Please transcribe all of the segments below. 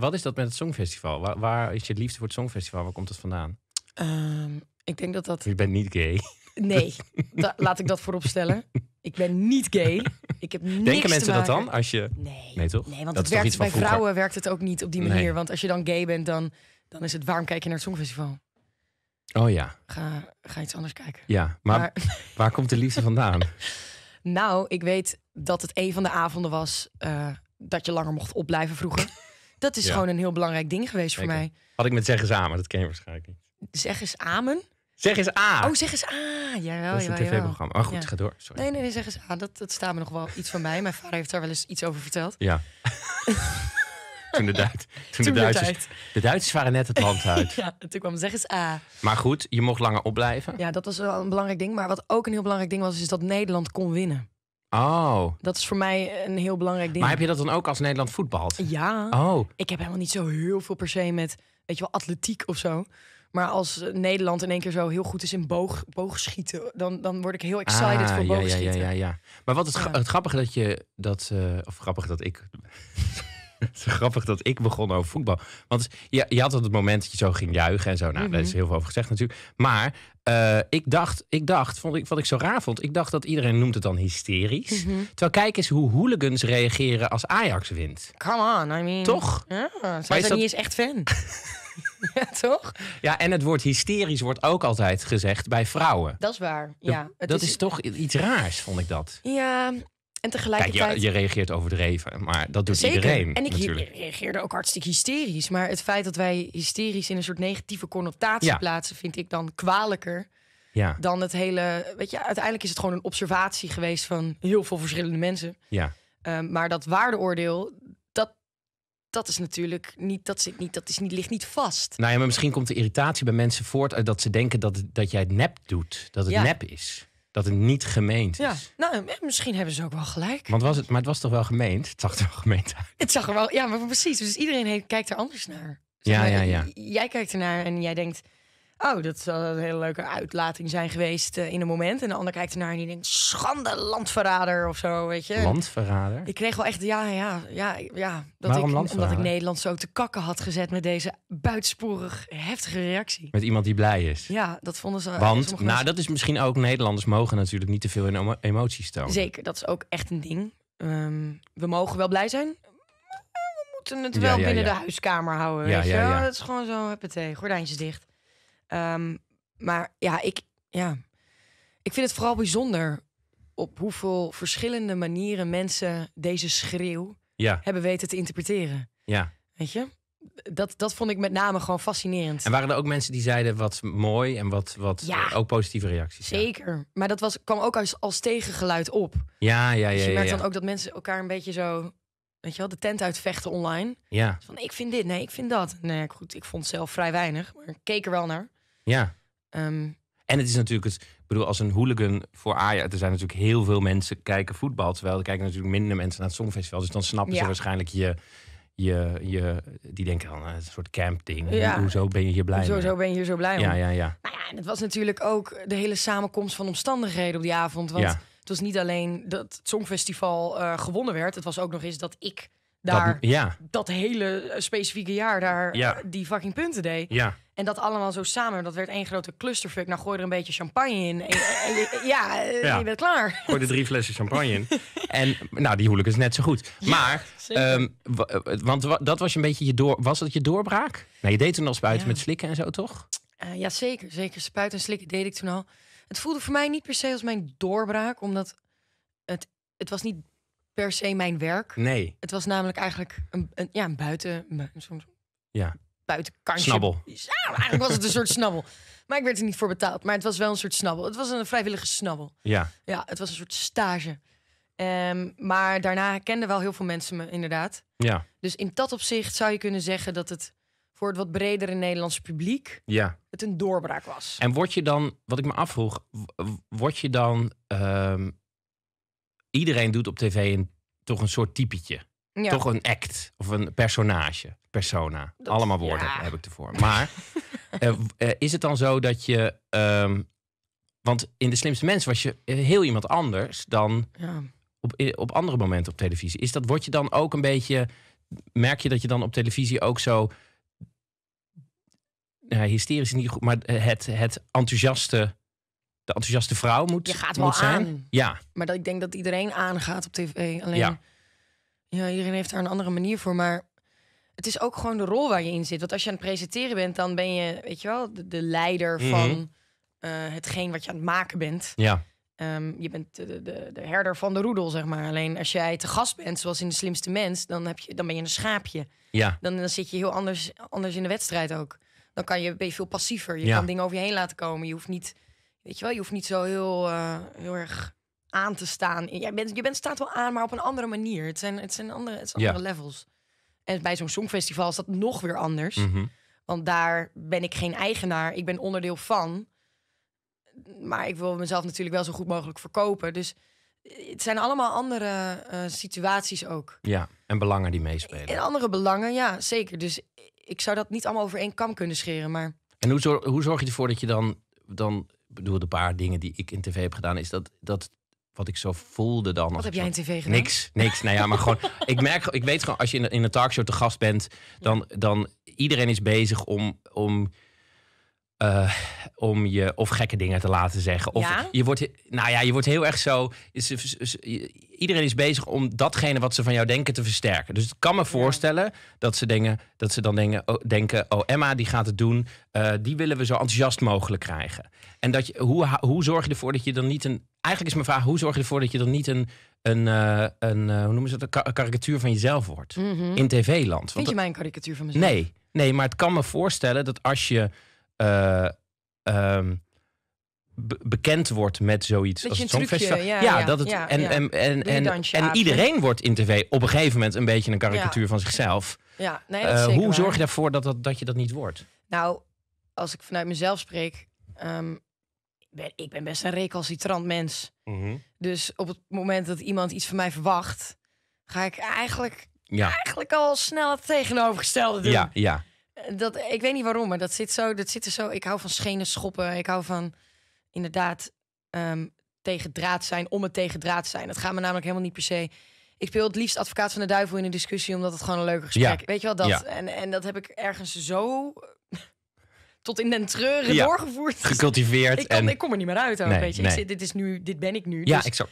Wat is dat met het Songfestival? Waar, is je liefde voor het Songfestival? Waar komt het vandaan? Ehm, ik denk dat dat... Je bent niet gay. Nee, laat ik dat voorop stellen. Ik ben niet gay. Ik heb niks Denken mensen dat dan? Als je... Nee, nee toch? want het werkt, bij vrouwen werkt het ook niet op die manier. Want als je dan gay bent, dan, dan is het waarom kijk je naar het Songfestival? Oh ja. Ga, ga iets anders kijken. Ja, maar, waar komt de liefde vandaan? nou, ik weet dat het een van de avonden was eh, dat je langer mocht opblijven vroeger. Dat is gewoon een heel belangrijk ding geweest voor mij. Had ik met zeggen samen? dat ken je waarschijnlijk niet. Zeg eens Amen? Zeg eens A. Oh, zeg eens A. Jawel, dat is een tv-programma. Maar oh, goed, ga door. Sorry. Nee, nee, nee, zeg eens A. Dat, dat staat me nog wel iets van bij. Mijn vader heeft daar wel eens iets over verteld. Ja. toen de, toen, de, Duitsers, de, Duitsers waren net het land uit. ja, toen kwam zeg eens A. Maar goed, je mocht langer opblijven. Ja, dat was wel een belangrijk ding. Maar wat ook een heel belangrijk ding was, is dat Nederland kon winnen. Oh. Dat is voor mij een heel belangrijk ding. Maar heb je dat dan ook als Nederland voetbalt? Ja. Oh. Ik heb helemaal niet zo heel veel per se met, weet je wel, atletiek of zo. Maar als Nederland in één keer zo heel goed is in boog, boogschieten, dan, dan word ik heel excited ah, voor boogschieten. Ja, ja, ja, ja, ja. Maar wat het, het grappige dat je dat, uh, of grappig dat ik Het is grappig dat ik begon over voetbal. Want je, je had al het moment dat je zo ging juichen en zo. Nou, daar is mhm. heel veel over gezegd natuurlijk. Maar eh, ik dacht, ik dacht vond ik, wat ik zo raar vond, ik dacht dat iedereen noemt het dan hysterisch. Mhm. Terwijl kijk eens hoe hooligans reageren als Ajax wint. Come on, I mean. Toch? Ja, zijn niet eens echt fan? ja, toch? Ja, en het woord hysterisch wordt ook altijd gezegd bij vrouwen. Dat is waar, ja. dat, is... is toch iets raars, vond ik dat. Ja, en tegelijkertijd... Kijk, je, reageert overdreven, maar dat doet Zeker. iedereen En ik natuurlijk. reageerde ook hartstikke hysterisch. Maar het feit dat wij hysterisch in een soort negatieve connotatie plaatsen... vind ik dan kwalijker ja. dan het hele... Weet je, uiteindelijk is het gewoon een observatie geweest van heel veel verschillende mensen. Ja. Ehm, maar dat waardeoordeel, dat, dat is natuurlijk niet, dat zit niet, dat is niet, ligt niet vast. Nou ja, maar misschien komt de irritatie bij mensen voort uit dat ze denken dat, dat jij het nep doet, dat het nep is dat het niet gemeend is. Nou, ja, nou, misschien hebben ze ook wel gelijk. Want was het, maar het was toch wel gemeend? Het zag er wel gemeend uit. Het zag er wel, ja, maar precies. Dus iedereen kijkt er anders naar. ja, ja. Jij kijkt ernaar en jij denkt, oh, dat zou een hele leuke uitlating zijn geweest eh, in een moment. En de ander kijkt ernaar en die denkt, schande, landverrader of zo, weet je. Landverrader? Ik kreeg wel echt, ja, ja, ja, ja. Dat ik, Omdat ik Nederland zo te kakken had gezet met deze buitensporig heftige reactie. Met iemand die blij is. Ja, dat vonden ze... Eh, Want, nou, dat is misschien ook, Nederlanders mogen natuurlijk niet te veel in emoties tonen. Zeker, dat is ook echt een ding. Ehm, we mogen wel blij zijn, eh, We moeten het wel binnen de huiskamer houden. weet je? Dat is gewoon zo, huppatee, gordijntjes dicht. Ehm, maar ja ik, ja, ik vind het vooral bijzonder op hoeveel verschillende manieren mensen deze schreeuw ja. hebben weten te interpreteren. Ja. Weet je? Dat, dat vond ik met name gewoon fascinerend. En waren er ook mensen die zeiden wat mooi en wat, wat eh, ook positieve reacties? Zeker. Maar dat was, kwam ook als, als tegengeluid op. Ja, ja, ja. Dus je merkt dan ook dat mensen elkaar een beetje zo weet je wel, de tent uitvechten online. Ja. Van ik vind dit, nee, ik vind dat. Nee, goed, ik vond zelf vrij weinig, maar ik keek er wel naar. Ja. Ehm, en het is natuurlijk, het, ik bedoel, als een hooligan voor Ajax, er zijn natuurlijk heel veel mensen kijken voetbal, terwijl er kijken natuurlijk minder mensen naar het Songfestival. Dus dan snappen ze waarschijnlijk je, je, je, die denken dan eh, een soort campding. Ja. Hoezo ben je hier blij Hoezo ben je hier zo blij ja, Ja, ja, Nou ja, en het was natuurlijk ook de hele samenkomst van omstandigheden op die avond. Want het was niet alleen dat het Songfestival eh, gewonnen werd, het was ook nog eens dat ik daar dat, ja. dat hele eh, specifieke jaar daar ja. Eh, die fucking punten deed. Ja. En dat allemaal zo samen, dat werd één grote clusterfuck. Nou, gooi er een beetje champagne in. ja, eh, ja, je bent klaar. Gooi er drie flessen champagne in. En nou, die huwelijk is dus net zo goed. maar, um, want dat was je een beetje je door... Was dat je doorbraak? Nou, je deed toen al spuiten met slikken en zo, toch? Uh, ja, zeker. Zeker. Spuiten en slikken deed ik toen al. Het voelde voor mij niet per se als mijn doorbraak, omdat het, het was niet per se mijn werk. Nee. Het was namelijk eigenlijk een, een ja, een buiten. Een, ja. Buitenkantje. Snabbel. Ja, eigenlijk was het een soort snabbel. Maar ik werd er niet voor betaald. Maar het was wel een soort snabbel. Het was een vrijwillige snabbel. Ja. Ja, het was een soort stage. Ehm, maar daarna kenden wel heel veel mensen me, inderdaad. Ja. Dus in dat opzicht zou je kunnen zeggen dat het voor het wat bredere Nederlandse publiek ja. het een doorbraak was. En word je dan, wat ik me afvroeg, word je dan ehm, iedereen doet op tv een, toch een soort typetje. Toch een act of een personage, persona. Allemaal woorden heb ik ervoor. Maar eh, eh, is het dan zo dat je. Ehm, want in De Slimste Mens was je eh, heel iemand anders dan ja. op, op andere momenten op televisie. Is dat, word je dan ook een beetje. Merk je dat je dan op televisie ook zo. hysterisch is niet goed, maar het, het enthousiaste de enthousiaste vrouw moet zijn. Je gaat wel zijn. Ja. Maar dat, ik denk dat iedereen aangaat op tv. Alleen, ja. iedereen heeft daar een andere manier voor. Maar het is ook gewoon de rol waar je in zit. Want als je aan het presenteren bent, dan ben je, weet je wel, de, leider mhm. van eh, hetgeen wat je aan het maken bent. Ja. Ehm, je bent de, de, herder van de roedel, zeg maar. Alleen als jij te gast bent, zoals in De Slimste Mens, dan, heb je, dan ben je een schaapje. Ja. Dan, dan zit je heel anders, anders in de wedstrijd ook. Dan kan je, ben je veel passiever. Je ja. kan dingen over je heen laten komen. Je hoeft niet Weet je wel, je hoeft niet zo heel, eh, heel erg aan te staan. Je bent, je bent, staat wel aan, maar op een andere manier. Het zijn, het zijn andere, het zijn andere levels. En bij zo'n songfestival is dat nog weer anders. Mhm. Want daar ben ik geen eigenaar. Ik ben onderdeel van. Maar ik wil mezelf natuurlijk wel zo goed mogelijk verkopen. Dus eh, het zijn allemaal andere eh, situaties ook. Ja, en belangen die meespelen. En andere belangen, ja, zeker. Dus ik zou dat niet allemaal over één kam kunnen scheren. Maar... En hoe zorg, hoe zorg je ervoor dat je dan, dan bedoel, de paar dingen die ik in tv heb gedaan, is dat, dat wat ik zo voelde dan. Wat heb jij in tv gedaan? Niks, niks. nou ja, maar gewoon, ik merk, ik weet gewoon, als je in, in een talkshow te gast bent, dan, dan iedereen is bezig om, om eh, om je of gekke dingen te laten zeggen. Of ja? je wordt, nou ja, je wordt heel erg zo. Is, iedereen is bezig om datgene wat ze van jou denken te versterken. Dus ik kan me voorstellen dat ze denken, dat ze dan denken, oh, denken, oh Emma die gaat het doen. Eh, die willen we zo enthousiast mogelijk krijgen. En dat je, hoe, hoe zorg je ervoor dat je dan niet een. Eigenlijk is mijn vraag: hoe zorg je ervoor dat je dan niet een een, eh, een hoe noemen ze dat, een karikatuur van jezelf wordt. Mhm. In tv-land. Vind je mij een karikatuur van mezelf? Nee, nee, maar het kan me voorstellen dat als je eh, ehm, bekend wordt met zoiets als het Songfestival. Ja, dat het, en, en, en, en, iedereen wordt in tv op een gegeven moment een beetje een karikatuur van zichzelf. Ja, nee, dat eh, hoe zorg je ervoor dat, dat, dat je dat niet wordt? Nou, als ik vanuit mezelf spreek, ehm, ben, ik ben best een recalcitrant mens. Mhm. Dus op het moment dat iemand iets van mij verwacht, ga ik eigenlijk, eigenlijk al snel het tegenovergestelde doen. Ja, ja dat, ik weet niet waarom, maar dat zit, zo, dat zit er zo. Ik hou van schenen schoppen. Ik hou van inderdaad um, tegen draad zijn, om het tegen draad zijn. Dat gaat me namelijk helemaal niet per se. Ik speel het liefst advocaat van de duivel in een discussie, omdat het gewoon een leuke gesprek. Ja. Weet je wel dat? En, en dat heb ik ergens zo tot in den treuren doorgevoerd. Gecultiveerd. Ik, en... ik kom er niet meer uit. Ook, weet je. Ik dit is nu, dit ben ik nu. Ja, dus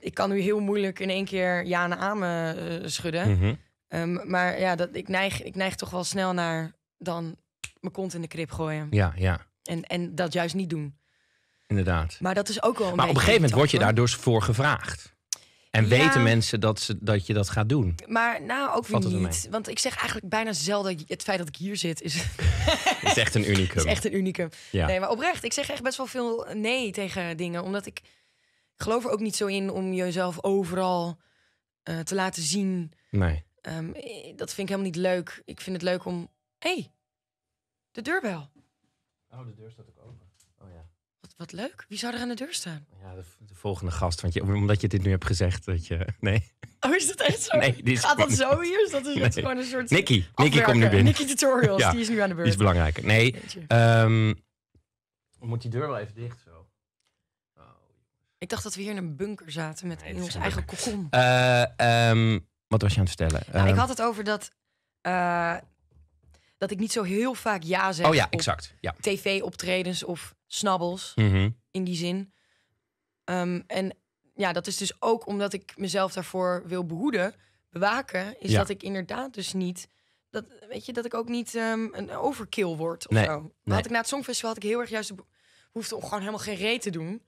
Ik kan nu heel moeilijk in één keer ja en amen eh, schudden. Mhm. Ehm, maar ja, dat, ik, neig, ik neig toch wel snel naar dan mijn kont in de krip gooien. Ja, ja. En, en dat juist niet doen. Inderdaad. Maar dat is ook wel een Maar op een gegeven moment word je daardoor dus voor gevraagd. En weten mensen dat, ze, dat je dat gaat doen? Maar nou, ook weer niet. Want ik zeg eigenlijk bijna zelden... het feit dat ik hier zit is... is echt een unicum. is echt een unicum. Ja. Nee, maar oprecht. Ik zeg echt best wel veel nee tegen dingen. Omdat ik geloof er ook niet zo in om jezelf overal eh, te laten zien. Nee. Ehm, eh, dat vind ik helemaal niet leuk. Ik vind het leuk om Hé, hey, de deurbel. Oh, de deur staat ook open. Oh ja. Wat, wat leuk. Wie zou er aan de deur staan? Ja, de, volgende gast. Want je, omdat je dit nu hebt gezegd, dat je... Nee. Oh, is dat echt zo? Nee, dit is Gaat dat zo hier? Dus dat is gewoon een soort... Nicky. Nicky komt nu binnen. Nicky Tutorials, die is nu aan de beurt. Die is belangrijk. Nee. Ehm, moet die deur wel even dicht zo? Oh. Ik dacht dat we hier in een bunker zaten met in ons eigen kokon. Eh, um, wat was je aan het vertellen? Nou, ik ehm, had het over dat... Uh, dat ik niet zo heel vaak ja zeg. Oh ja, exact. Ja. TV-optredens of snabbels mhm. in die zin. Ehm, en ja, dat is dus ook omdat ik mezelf daarvoor wil behoeden, bewaken, is dat ik inderdaad dus niet. Dat, weet je, dat ik ook niet ehm, een overkill word of nee, zo. Had ik na het Songfestival had ik heel erg juist de om gewoon helemaal geen reet te doen.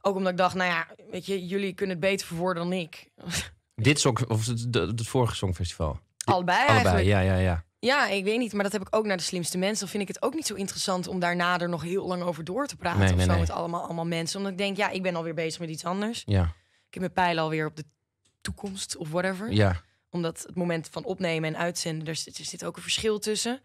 Ook omdat ik dacht, nou ja, weet je, jullie kunnen het beter verwoorden dan ik. Dit song, of het, het, vorige Songfestival? Allebei, Allebei ja, ja, ja. Ja, ik weet niet, maar dat heb ik ook naar de slimste mensen. Dan vind ik het ook niet zo interessant om daarna er nog heel lang over door te praten nee, of zo met allemaal, allemaal mensen. Omdat ik denk, ja, ik ben alweer bezig met iets anders. Ja. Ik heb mijn pijlen alweer op de toekomst of whatever. Ja. Omdat het moment van opnemen en uitzenden, er zit, zit ook een verschil tussen.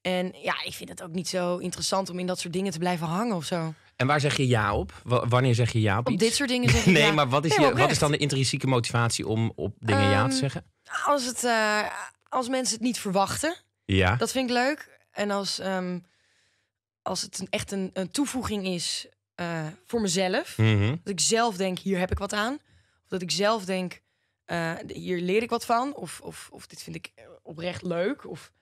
En ja, ik vind het ook niet zo interessant om in dat soort dingen te blijven hangen of zo. En waar zeg je ja op? wanneer zeg je ja op? Op dit soort dingen zeg Nee, maar wat is, je, wat is dan de intrinsieke motivatie om op dingen ja te ehm, zeggen? Nou, als het, eh, als mensen het niet verwachten. Ja. Dat vind ik leuk. En als, ehm, als het een, echt een, een toevoeging is eh, voor mezelf. Mhm. Dat ik zelf denk, hier heb ik wat aan. Of dat ik zelf denk, eh, hier leer ik wat van. Of, of, of dit vind ik eh, oprecht leuk. Of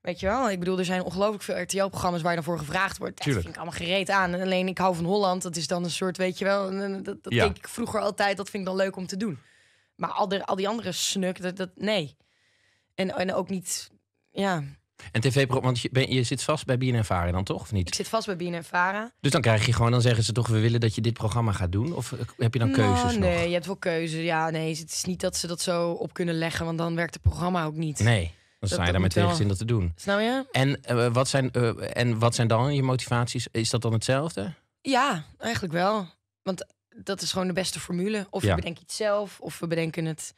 weet je wel, ik bedoel, er zijn ongelooflijk veel RTL-programma's waar je dan voor gevraagd wordt. Dat vind ik allemaal gereed aan. alleen ik hou van Holland. Dat is dan een soort, weet je wel, dat, ja. ik vroeger altijd. Dat vind ik dan leuk om te doen. Maar al die, al die andere snuk, dat, dat nee. En, en ook niet, ja. En tv want je, je zit vast bij en Vara dan toch, of niet? Ik zit vast bij en Vara. Dus dan krijg je gewoon, dan zeggen ze toch, we willen dat je dit programma gaat doen? Of eh, heb je dan nou, keuzes nog? nee, je hebt wel keuzes. Ja, nee, het is niet dat ze dat zo op kunnen leggen, want dan werkt het programma ook niet. Nee. Dan sta je daar met tegenzin dat te doen. Snap je? En, eh, wat zijn, eh, en wat zijn dan je motivaties? Is dat dan hetzelfde? Ja, eigenlijk wel. Want dat is gewoon de beste formule. Of ja. je bedenkt iets zelf, of we bedenken het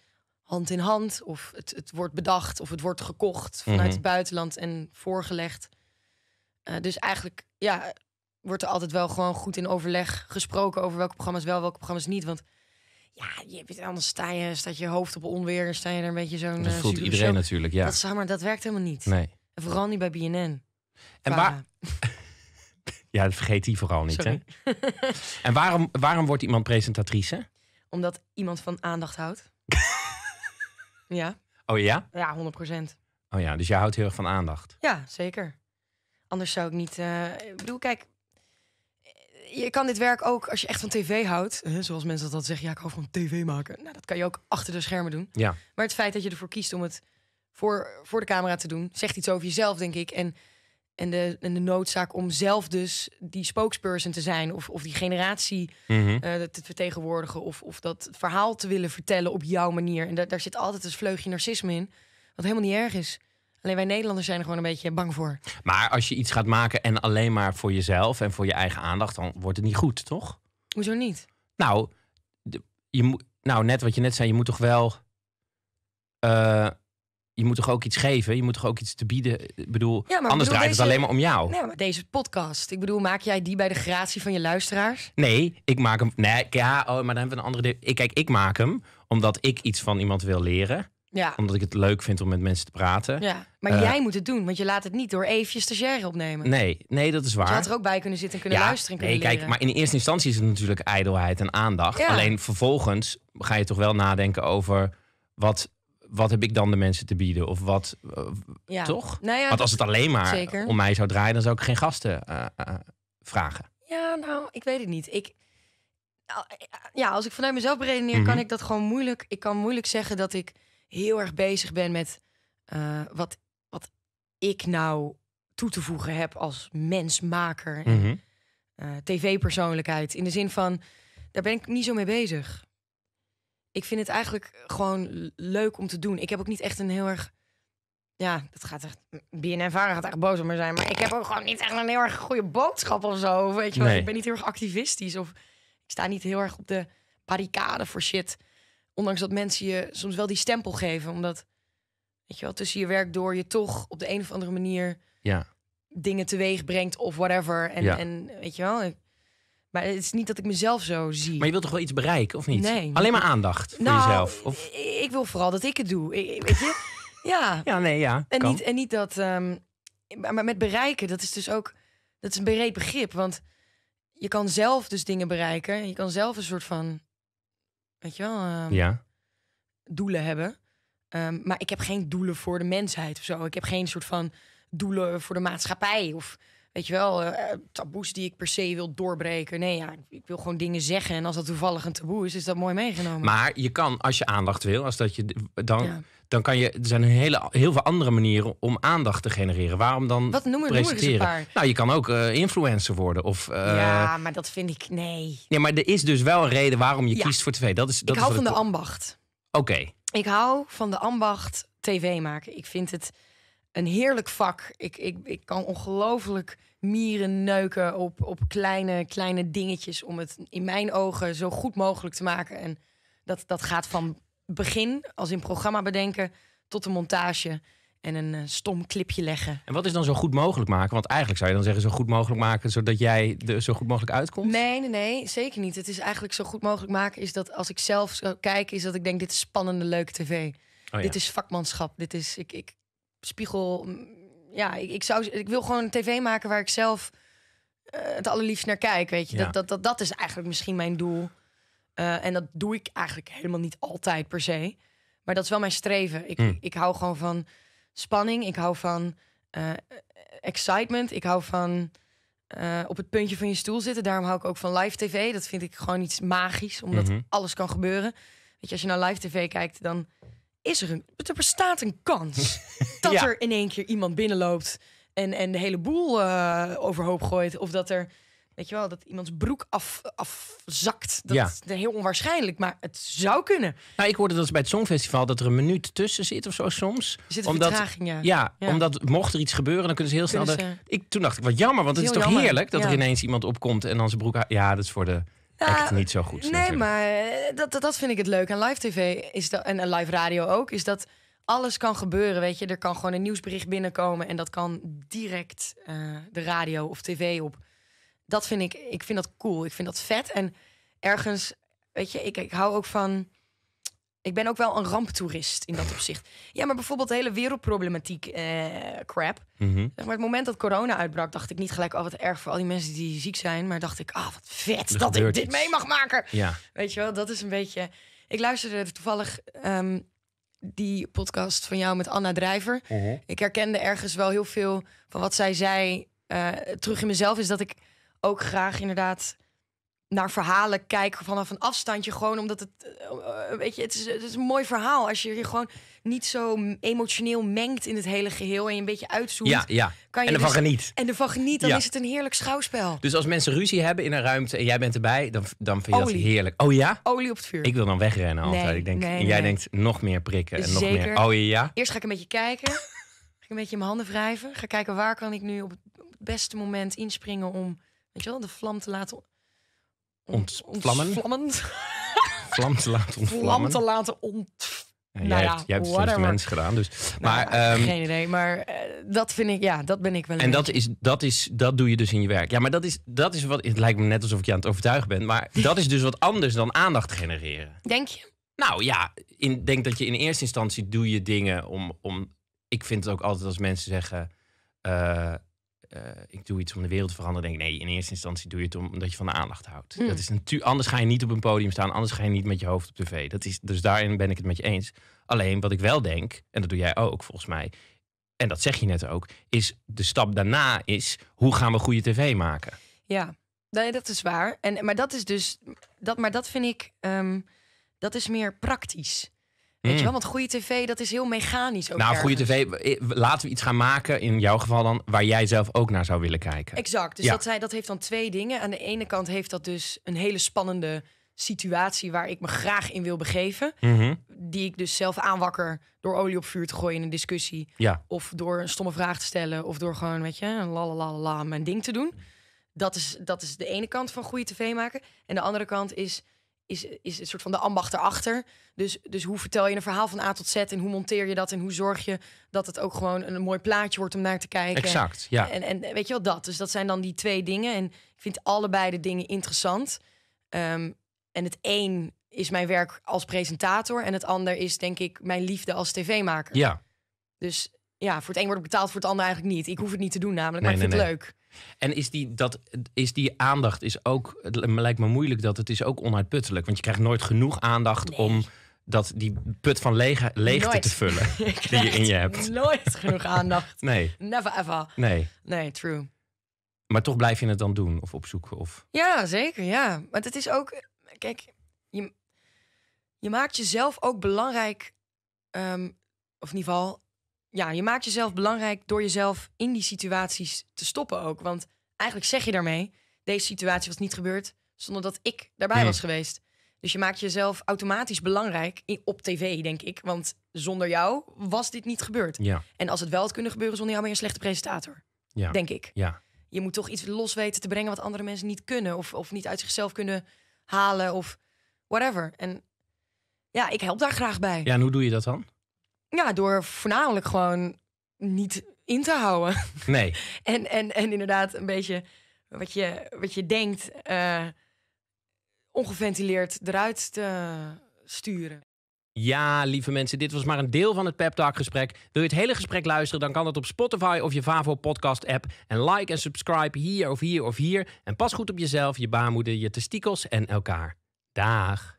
hand in hand. Of het, het wordt bedacht of het wordt gekocht vanuit mhm. het buitenland en voorgelegd. Eh, dus eigenlijk ja, wordt er altijd wel gewoon goed in overleg gesproken over welke programma's wel, welke programma's niet. Want ja, je hebt, anders sta je, staat je hoofd op onweer en sta je er een beetje zo'n... Dat eh, voelt iedereen natuurlijk, ja. Dat, maar dat werkt helemaal niet. Nee. En vooral niet bij BNN. En waar... ja, vergeet die vooral niet, hè? en waarom, waarom wordt iemand presentatrice? Omdat iemand van aandacht houdt. Ja. Oh ja? Ja, 100 procent. Oh ja, dus jij houdt heel erg van aandacht. Ja, zeker. Anders zou ik niet. Uh, ik bedoel, kijk, eh, je kan dit werk ook als je echt van tv houdt, hè, zoals mensen dat zeggen, ja, ik hou van tv maken. Nou, dat kan je ook achter de schermen doen. Ja. Maar het feit dat je ervoor kiest om het voor, voor de camera te doen, zegt iets over jezelf, denk ik. En en de, de noodzaak om zelf dus die spokesperson te zijn of, of die generatie mhm. eh, te vertegenwoordigen of, of dat verhaal te willen vertellen op jouw manier. En daar zit altijd een vleugje narcisme in, wat helemaal niet erg is. Alleen wij Nederlanders zijn er gewoon een beetje bang voor. Maar als je iets gaat maken en alleen maar voor jezelf en voor je eigen aandacht, dan wordt het niet goed, toch? Hoezo niet? Nou, je moet, nou net wat je net zei, je moet toch wel. Eh, je moet toch ook iets geven? Je moet toch ook iets te bieden? Ik bedoel, anders bedoel, draait het alleen maar om jou. maar deze podcast. Ik bedoel, maak jij die bij de gratie van je luisteraars? Nee, ik maak hem. Nee, ja, oh, maar dan hebben we een andere. Ik, kijk, ik maak hem omdat ik iets van iemand wil leren. Ja. Omdat ik het leuk vind om met mensen te praten. Ja. Maar eh, jij moet het doen, want je laat het niet door even je stagiaire opnemen. Nee, nee, dat is waar. je had er ook bij kunnen zitten en kunnen luisteren. En nee, kijk, maar in eerste instantie is het natuurlijk ijdelheid en aandacht. Ja. Alleen vervolgens ga je toch wel nadenken over wat wat heb ik dan de mensen te bieden? Of wat, eh, ja. toch? Nou ja, Want als het alleen maar om mij zou draaien, dan zou ik geen gasten eh, eh, vragen. Ja, nou, ik weet het niet. Ik, ja, als ik vanuit mezelf beredeneer, kan mhm. ik dat gewoon moeilijk. Ik kan moeilijk zeggen dat ik heel erg bezig ben met wat, wat ik nou toe te voegen heb als mensmaker. en mhm. TV-persoonlijkheid. In de zin van, daar ben ik niet zo mee bezig ik vind het eigenlijk gewoon leuk om te doen. Ik heb ook niet echt een heel erg. Ja, dat gaat echt. BNN ervaren gaat echt boos op me zijn. Maar ik heb ook gewoon niet echt een heel erg goede boodschap of zo. Weet je wel, ik ben niet heel erg activistisch. Of ik sta niet heel erg op de barricade voor shit. Ondanks dat mensen je soms wel die stempel geven. Omdat, weet je wel, tussen je werk door je toch op de een of andere manier ja. dingen teweeg brengt of whatever. En, en weet je wel, maar het is niet dat ik mezelf zo zie. Maar je wilt toch wel iets bereiken, of niet? Nee. Alleen maar aandacht voor nou, jezelf? Of? ik wil vooral dat ik het doe. weet je? ja. Ja, nee, ja. En, niet, en niet dat... Ehm, maar met bereiken, dat is dus ook... Dat is een breed begrip, want je kan zelf dus dingen bereiken. Je kan zelf een soort van... Weet je wel? Ehm, ja. Doelen hebben. Ehm, maar ik heb geen doelen voor de mensheid of zo. Ik heb geen soort van doelen voor de maatschappij of weet je wel, eh, taboes die ik per se wil doorbreken. Nee, ja, ik wil gewoon dingen zeggen. En als dat toevallig een taboe is, is dat mooi meegenomen. Maar je kan, als je aandacht wil, als dat je, dan, dan kan je. Er zijn een hele, heel veel andere manieren om aandacht te genereren. Waarom dan? Wat noemen we paar? Nou, je kan ook eh, influencer worden. Of, eh, ja, maar dat vind ik. Nee. Nee, maar er is dus wel een reden waarom je kiest voor tv. Dat is, dat ik hou van de ambacht. Oké. Ik hou van de ambacht tv maken. Ik vind het een heerlijk vak. Ik, ik, ik kan ongelooflijk mieren neuken op, op kleine, kleine dingetjes. Om het in mijn ogen zo goed mogelijk te maken. En dat, dat gaat van begin, als in programma bedenken, tot de montage. En een eh, stom clipje leggen. En wat is dan zo goed mogelijk maken? Want eigenlijk zou je dan zeggen zo goed mogelijk maken, zodat jij er zo goed mogelijk uitkomt. Nee, nee, nee, zeker niet. Het is eigenlijk zo goed mogelijk maken, is dat als ik zelf kijk, is dat ik denk, dit is spannende, leuke tv. Oh dit is vakmanschap. Dit is, ik, ik spiegel. Mm, ja, ik, ik, zou, ik wil gewoon een tv maken waar ik zelf eh, het allerliefst naar kijk. Weet je, dat, dat, dat, dat is eigenlijk misschien mijn doel. Eh, en dat doe ik eigenlijk helemaal niet altijd per se. Maar dat is wel mijn streven. Ik, hmm. ik hou gewoon van spanning. Ik hou van eh, excitement. Ik hou van op het puntje van je stoel zitten. Daarom hou ik ook van live tv. Dat vind ik gewoon iets magisch, omdat mhm. alles kan gebeuren. Weet je, als je naar live tv kijkt, dan is er een, er bestaat een kans dat er in één keer iemand binnenloopt en, en de hele boel eh, overhoop gooit. Of dat er, weet je wel, dat iemands broek af, afzakt. Dat ja. is heel onwaarschijnlijk, maar het zou kunnen. Nou, ik hoorde dat bij het Songfestival dat er een minuut tussen zit of zo soms. Zit omdat, ja. ja. omdat mocht er iets gebeuren, dan kunnen ze heel snel... De, ik, toen dacht ik, wat jammer, want het is, toch heerlijk dat er ineens iemand opkomt en dan zijn broek... Ja, dat is voor de echt niet zo goed. Nee, maar eh, dat, dat, vind ik het leuk En live tv is dat, en live radio ook. Is dat alles kan gebeuren, weet je. Er kan gewoon een nieuwsbericht binnenkomen en dat kan direct eh, de radio of tv op. Dat vind ik, ik vind dat cool. Ik vind dat vet. En ergens, weet je, ik, ik hou ook van ik ben ook wel een ramptoerist in dat opzicht. Ja, maar bijvoorbeeld de hele wereldproblematiek eh, crap. Mhm. maar het moment dat corona uitbrak, dacht ik niet gelijk... oh, wat erg voor al die mensen die ziek zijn. Maar dacht ik, ah, oh, wat vet dat ik dit mee mag maken. Ja. Weet je wel, dat is een beetje... Ik luisterde toevallig ehm, die podcast van jou met Anna Drijver. Mhm. Ik herkende ergens wel heel veel van wat zij zei... Eh, terug in mezelf is dat ik ook graag inderdaad naar verhalen kijken vanaf een afstandje. Gewoon omdat het, uh, weet je, het is, het is, een mooi verhaal. Als je je gewoon niet zo emotioneel mengt in het hele geheel en je een beetje uitzoekt. Ja, ja. Kan je en ervan dus geniet. En ervan geniet, dan is het een heerlijk schouwspel. Dus als mensen ruzie hebben in een ruimte en jij bent erbij, dan, dan vind je dat heerlijk. Oh ja? Olie op het vuur. Ik wil dan wegrennen altijd. ik denk, en jij denkt nog meer prikken en nog meer. Oh ja? Eerst ga ik een beetje kijken. ga ik een beetje mijn handen wrijven. Ga kijken waar kan ik nu op het beste moment inspringen om, weet je wel, de vlam te laten ontvlammen. Ontvlammend. Vlam te laten ontvlammen. Vlam te laten ontvlammen. jij, nou ja, hebt, jij hebt, het als mens gedaan. Dus. um, geen idee, maar eh, dat vind ik, ja, dat ben ik wel. En dat, is, dat, is, dat doe je dus in je werk. Ja, maar dat is, dat is wat, het lijkt me net alsof ik je aan het overtuigen ben. Maar dat is dus wat anders dan aandacht genereren. Denk je? Nou ja, ik denk dat je in eerste instantie doe je dingen om, om... Ik vind het ook altijd als mensen zeggen... Eh, eh, ik doe iets om de wereld te veranderen, denk ik, nee, in eerste instantie doe je het omdat je van de aandacht houdt. Hmm. Dat is anders ga je niet op een podium staan, anders ga je niet met je hoofd op tv. Dat is, dus daarin ben ik het met je eens. Alleen wat ik wel denk, en dat doe jij ook volgens mij, en dat zeg je net ook, is de stap daarna is hoe gaan we goede tv maken? Ja, nee, dat is waar. En, maar dat is dus, dat, maar dat vind ik, ehm, dat is meer praktisch. Weet je mm. wel, want goede tv, dat is heel mechanisch ook Nou, goede tv, eh, laten we iets gaan maken, in jouw geval dan, waar jij zelf ook naar zou willen kijken. Exact, dus dat, zij, dat heeft dan twee dingen. Aan de ene kant heeft dat dus een hele spannende situatie waar ik me graag in wil begeven. Mhm. Die ik dus zelf aanwakker door olie op vuur te gooien in een discussie. Of door een stomme vraag te stellen. Of door gewoon, weet je, lalalala, mijn ding te doen. Dat is, dat is de ene kant van goede tv maken. En de andere kant is is, is een soort van de ambacht erachter. Dus, dus hoe vertel je een verhaal van A tot Z en hoe monteer je dat en hoe zorg je dat het ook gewoon een, mooi plaatje wordt om naar te kijken. Exact, ja. En, en weet je wel, dat. Dus dat zijn dan die twee dingen. En ik vind allebei de dingen interessant. Ehm, en het een is mijn werk als presentator en het ander is denk ik mijn liefde als tv-maker. Ja. Dus ja, voor het een word ik betaald, voor het ander eigenlijk niet. Ik hoef het niet te doen namelijk, maar ik vind nee. het leuk. En is die, dat, is die aandacht is ook, het lijkt me moeilijk dat het is ook onuitputtelijk. Want je krijgt nooit genoeg aandacht om dat die put van leegte te vullen die je in je hebt. Nooit genoeg aandacht. nee. Never ever. Nee. Nee, true. Maar toch blijf je het dan doen of opzoeken? Of... Ja, zeker. Ja. Want het is ook, kijk, je, je maakt jezelf ook belangrijk. Ehm, of in ieder geval, ja, je maakt jezelf belangrijk door jezelf in die situaties te stoppen ook. Want eigenlijk zeg je daarmee, deze situatie was niet gebeurd zonder dat ik daarbij hmm. was geweest. Dus je maakt jezelf automatisch belangrijk op tv, denk ik. Want zonder jou was dit niet gebeurd. Ja. En als het wel had kunnen gebeuren zonder jou, ben je een slechte presentator. Ja. Denk ik. Ja. Je moet toch iets los weten te brengen wat andere mensen niet kunnen. Of, of niet uit zichzelf kunnen halen of whatever. En ja, ik help daar graag bij. Ja, en hoe doe je dat dan? Ja, door voornamelijk gewoon niet in te houden. Nee. en, en, en inderdaad een beetje wat je, wat je denkt eh, ongeventileerd eruit te sturen. Ja, lieve mensen, dit was maar een deel van het Pep Talk gesprek. Wil je het hele gesprek luisteren, dan kan dat op Spotify of je Vavo podcast app. En like en subscribe hier of hier of hier. En pas goed op jezelf, je baarmoeder, je testikels en elkaar. Daag.